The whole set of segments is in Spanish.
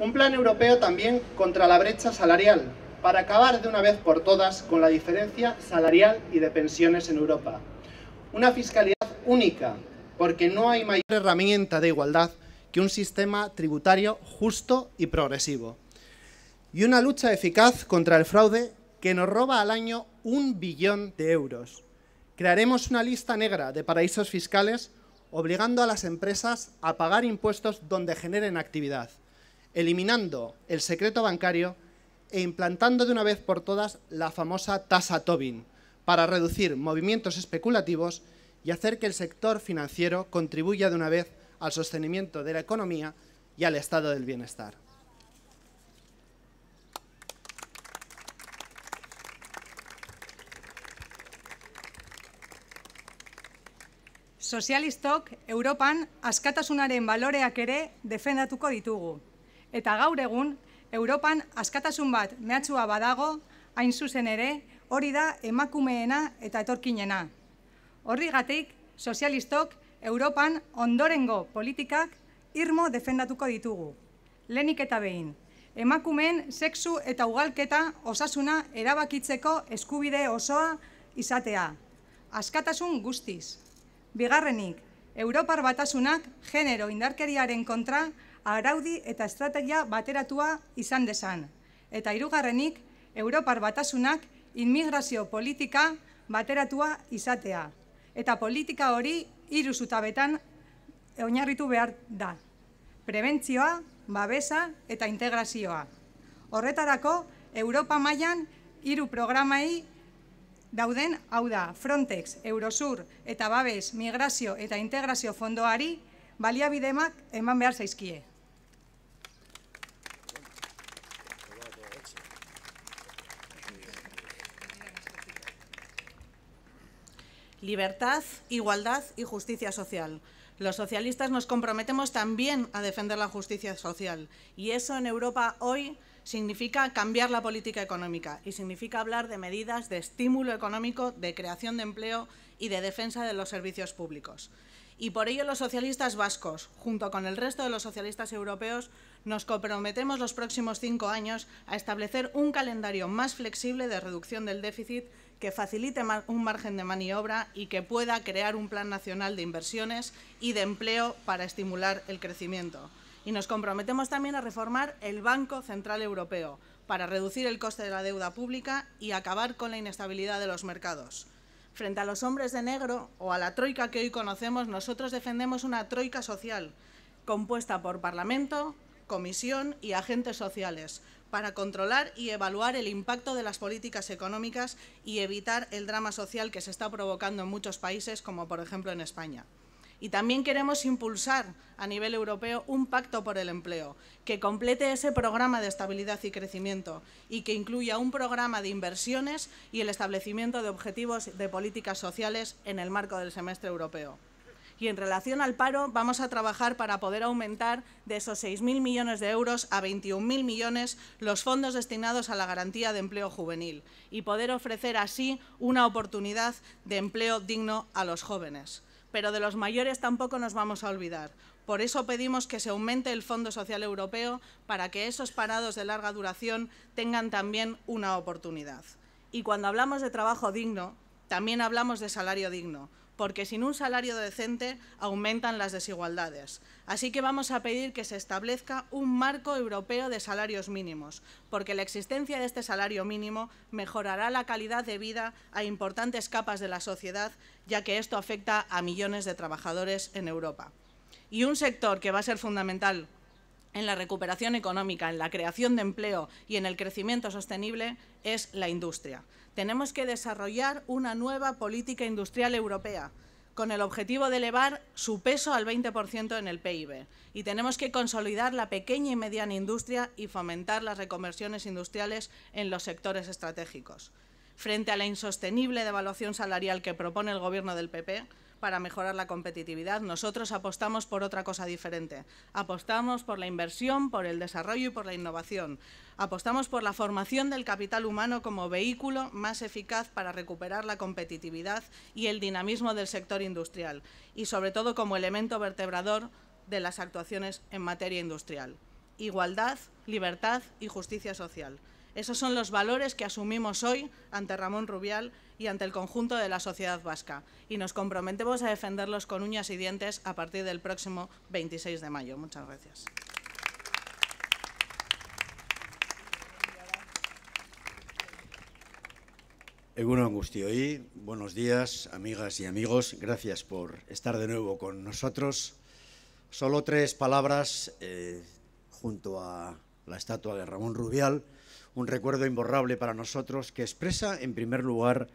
Un plan europeo también contra la brecha salarial, para acabar de una vez por todas con la diferencia salarial y de pensiones en Europa. Una fiscalidad única, porque no hay mayor herramienta de igualdad que un sistema tributario justo y progresivo. Y una lucha eficaz contra el fraude que nos roba al año un billón de euros. Crearemos una lista negra de paraísos fiscales obligando a las empresas a pagar impuestos donde generen actividad eliminando el secreto bancario e implantando de una vez por todas la famosa tasa Tobin para reducir movimientos especulativos y hacer que el sector financiero contribuya de una vez al sostenimiento de la economía y al estado del bienestar. Socialistok, Europan a baloreak ere defendatuko ditugu. Eta gaur egun, Europan askatasun bat mehatxua badago, hain zuzen ere, hori da emakumeena eta etorkinena. Horri gatik, sozialistok, Europan ondorengo politikak irmo defendatuko ditugu. Lenik eta behin, emakumeen sexu eta ugalketa osasuna erabakitzeko eskubide osoa izatea. Askatasun guztiz. Bigarrenik, Europar batasunak genero indarkeriaren kontra araudi eta estrategia bateratua izan desan. Eta hirugarrenik, Europar batasunak inmigrazio politika bateratua izatea. Eta politika hori hiru zutabetan oinarritu behar da. Prebentzioa, babesa eta integrazioa. Horretarako, Europa mailan hiru programai dauden hau da Frontex, Eurosur eta Babes Migrazio eta Integrazio Fondoari baliabidemak eman behar zaizkie. libertad, igualdad y justicia social. Los socialistas nos comprometemos también a defender la justicia social y eso en Europa hoy significa cambiar la política económica y significa hablar de medidas de estímulo económico, de creación de empleo y de defensa de los servicios públicos. Y por ello los socialistas vascos, junto con el resto de los socialistas europeos, nos comprometemos los próximos cinco años a establecer un calendario más flexible de reducción del déficit que facilite un margen de maniobra y que pueda crear un plan nacional de inversiones y de empleo para estimular el crecimiento. Y nos comprometemos también a reformar el Banco Central Europeo para reducir el coste de la deuda pública y acabar con la inestabilidad de los mercados. Frente a los hombres de negro o a la troika que hoy conocemos, nosotros defendemos una troika social compuesta por Parlamento, Comisión y agentes sociales, para controlar y evaluar el impacto de las políticas económicas y evitar el drama social que se está provocando en muchos países, como por ejemplo en España. Y también queremos impulsar a nivel europeo un pacto por el empleo, que complete ese programa de estabilidad y crecimiento y que incluya un programa de inversiones y el establecimiento de objetivos de políticas sociales en el marco del semestre europeo y en relación al paro vamos a trabajar para poder aumentar de esos 6.000 millones de euros a 21.000 millones los fondos destinados a la garantía de empleo juvenil y poder ofrecer así una oportunidad de empleo digno a los jóvenes. Pero de los mayores tampoco nos vamos a olvidar. Por eso pedimos que se aumente el Fondo Social Europeo para que esos parados de larga duración tengan también una oportunidad. Y cuando hablamos de trabajo digno, también hablamos de salario digno, porque sin un salario decente aumentan las desigualdades. Así que vamos a pedir que se establezca un marco europeo de salarios mínimos, porque la existencia de este salario mínimo mejorará la calidad de vida a importantes capas de la sociedad, ya que esto afecta a millones de trabajadores en Europa. Y un sector que va a ser fundamental en la recuperación económica, en la creación de empleo y en el crecimiento sostenible es la industria. Tenemos que desarrollar una nueva política industrial europea con el objetivo de elevar su peso al 20% en el PIB. Y tenemos que consolidar la pequeña y mediana industria y fomentar las reconversiones industriales en los sectores estratégicos. Frente a la insostenible devaluación salarial que propone el Gobierno del PP, para mejorar la competitividad. Nosotros apostamos por otra cosa diferente. Apostamos por la inversión, por el desarrollo y por la innovación. Apostamos por la formación del capital humano como vehículo más eficaz para recuperar la competitividad y el dinamismo del sector industrial y sobre todo como elemento vertebrador de las actuaciones en materia industrial. Igualdad, libertad y justicia social. Esos son los valores que asumimos hoy ante Ramón Rubial y ante el conjunto de la sociedad vasca y nos comprometemos a defenderlos con uñas y dientes a partir del próximo 26 de mayo. Muchas gracias. Eguno Angustioí, buenos días, amigas y amigos. Gracias por estar de nuevo con nosotros. Solo tres palabras eh, junto a la estatua de Ramón Rubial un recuerdo imborrable para nosotros que expresa, en primer lugar,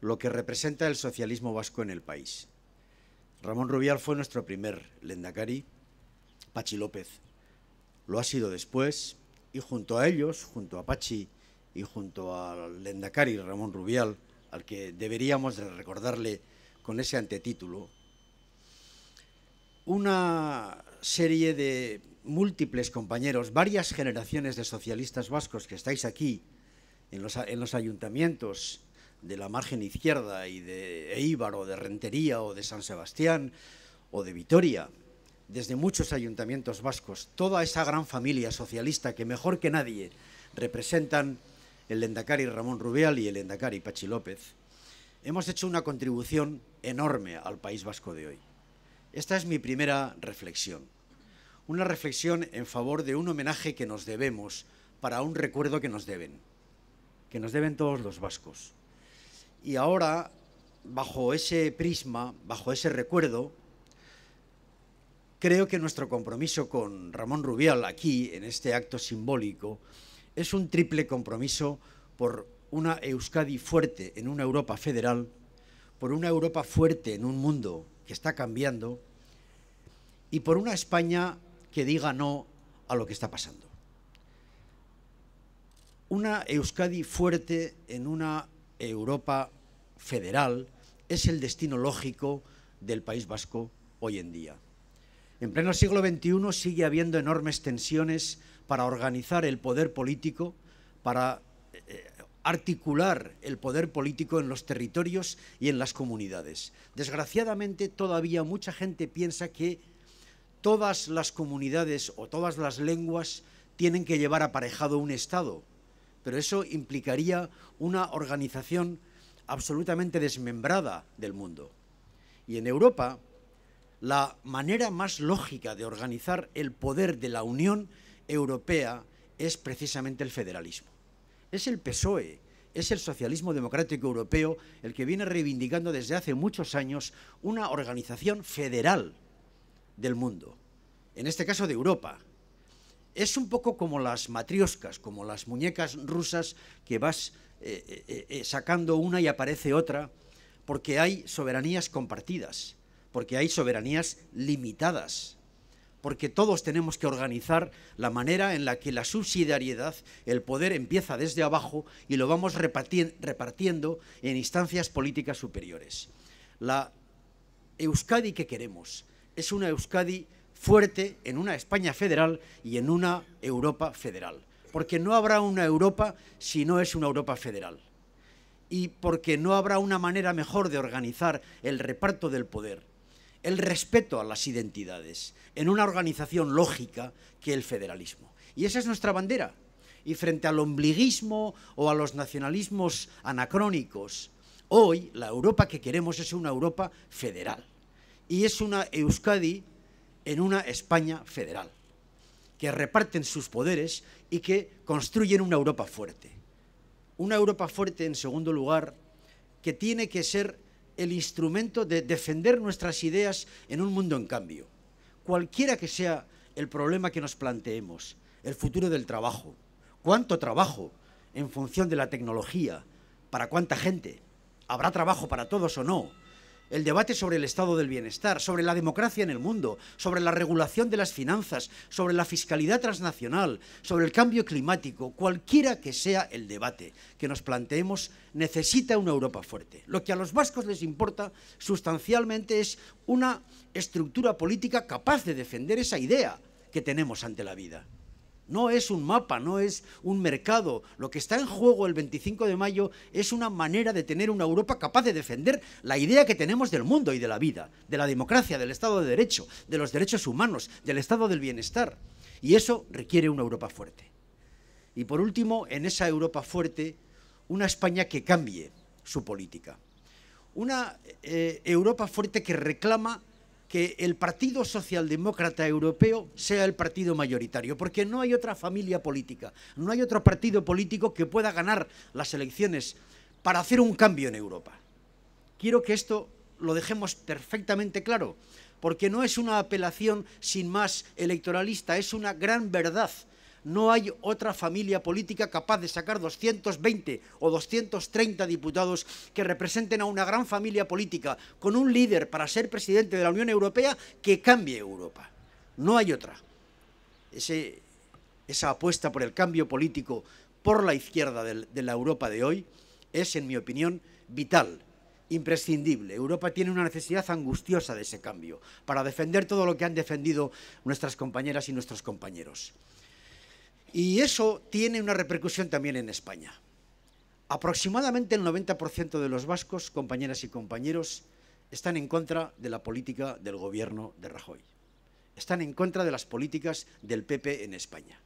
lo que representa el socialismo vasco en el país. Ramón Rubial fue nuestro primer lendakari, Pachi López. Lo ha sido después, y junto a ellos, junto a Pachi y junto al lendakari Ramón Rubial, al que deberíamos recordarle con ese antetítulo, una serie de múltiples compañeros, varias generaciones de socialistas vascos que estáis aquí, en los, ayuntamientos de la margen izquierda y de Eibar o de Rentería o de San Sebastián o de Vitoria, desde muchos ayuntamientos vascos, toda esa gran familia socialista que mejor que nadie representan el Endacari Ramón Rubial y el Endacari Pachi López, hemos hecho una contribución enorme al País Vasco de hoy. Esta es mi primera reflexión una reflexión en favor de un homenaje que nos debemos para un recuerdo que nos deben, que nos deben todos los vascos. Y ahora, bajo ese prisma, bajo ese recuerdo, creo que nuestro compromiso con Ramón Rubial aquí, en este acto simbólico, es un triple compromiso por una Euskadi fuerte en una Europa federal, por una Europa fuerte en un mundo que está cambiando y por una España que diga no a lo que está pasando. Una Euskadi fuerte en una Europa federal es el destino lógico del País Vasco hoy en día. En pleno siglo XXI sigue habiendo enormes tensiones para organizar el poder político, para eh, articular el poder político en los territorios y en las comunidades. Desgraciadamente todavía mucha gente piensa que todas las comunidades o todas las lenguas tienen que llevar aparejado un Estado, pero eso implicaría una organización absolutamente desmembrada del mundo. Y en Europa, la manera más lógica de organizar el poder de la Unión Europea es precisamente el federalismo. Es el PSOE, es el socialismo democrático europeo el que viene reivindicando desde hace muchos años una organización federal del mundo, en este caso de Europa. Es un poco como las matrioscas, como las muñecas rusas que vas eh, eh, eh, sacando una y aparece otra, porque hay soberanías compartidas, porque hay soberanías limitadas, porque todos tenemos que organizar la manera en la que la subsidiariedad, el poder empieza desde abajo y lo vamos repartiendo en instancias políticas superiores. La Euskadi que queremos, es una Euskadi fuerte en una España federal y en una Europa federal. Porque no habrá una Europa si no es una Europa federal. Y porque no habrá una manera mejor de organizar el reparto del poder, el respeto a las identidades, en una organización lógica que el federalismo. Y esa es nuestra bandera. Y frente al ombliguismo o a los nacionalismos anacrónicos, hoy la Europa que queremos es una Europa federal y es una Euskadi en una España federal, que reparten sus poderes y que construyen una Europa fuerte. Una Europa fuerte, en segundo lugar, que tiene que ser el instrumento de defender nuestras ideas en un mundo en cambio. Cualquiera que sea el problema que nos planteemos, el futuro del trabajo, cuánto trabajo en función de la tecnología, para cuánta gente, habrá trabajo para todos o no, el debate sobre el estado del bienestar, sobre la democracia en el mundo, sobre la regulación de las finanzas, sobre la fiscalidad transnacional, sobre el cambio climático, cualquiera que sea el debate que nos planteemos, necesita una Europa fuerte. Lo que a los vascos les importa sustancialmente es una estructura política capaz de defender esa idea que tenemos ante la vida. No es un mapa, no es un mercado. Lo que está en juego el 25 de mayo es una manera de tener una Europa capaz de defender la idea que tenemos del mundo y de la vida, de la democracia, del Estado de Derecho, de los derechos humanos, del Estado del bienestar. Y eso requiere una Europa fuerte. Y por último, en esa Europa fuerte, una España que cambie su política. Una eh, Europa fuerte que reclama que el Partido Socialdemócrata Europeo sea el partido mayoritario, porque no hay otra familia política, no hay otro partido político que pueda ganar las elecciones para hacer un cambio en Europa. Quiero que esto lo dejemos perfectamente claro, porque no es una apelación sin más electoralista, es una gran verdad no hay otra familia política capaz de sacar 220 o 230 diputados que representen a una gran familia política con un líder para ser presidente de la Unión Europea que cambie Europa. No hay otra. esa apuesta por el cambio político por la izquierda de la Europa de hoy es, en mi opinión, vital imprescindible. Europa tiene una necesidad angustiosa de ese cambio para defender todo lo que han defendido nuestras compañeras y nuestros compañeros. Y eso tiene una repercusión también en España. Aproximadamente el 90% de los vascos, compañeras y compañeros, están en contra de la política del gobierno de Rajoy. Están en contra de las políticas del PP en España.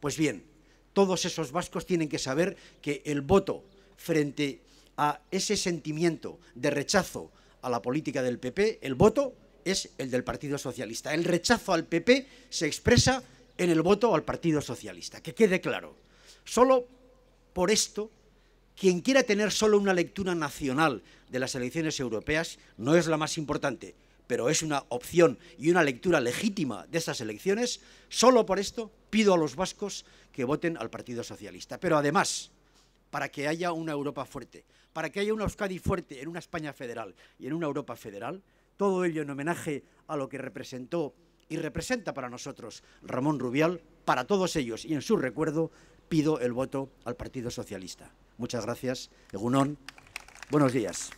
Pues bien, todos esos vascos tienen que saber que el voto frente a ese sentimiento de rechazo a la política del PP, el voto es el del Partido Socialista. El rechazo al PP se expresa en el voto al Partido Socialista. Que quede claro. Solo por esto, quien quiera tener solo una lectura nacional de las elecciones europeas no es la más importante, pero es una opción y una lectura legítima de esas elecciones. Solo por esto pido a los vascos que voten al Partido Socialista. Pero además, para que haya una Europa fuerte, para que haya una Euskadi fuerte en una España federal y en una Europa federal, todo ello en homenaje a lo que representó y representa para nosotros Ramón Rubial, para todos ellos y en su recuerdo pido el voto al Partido Socialista. Muchas gracias, Egunón. Buenos días.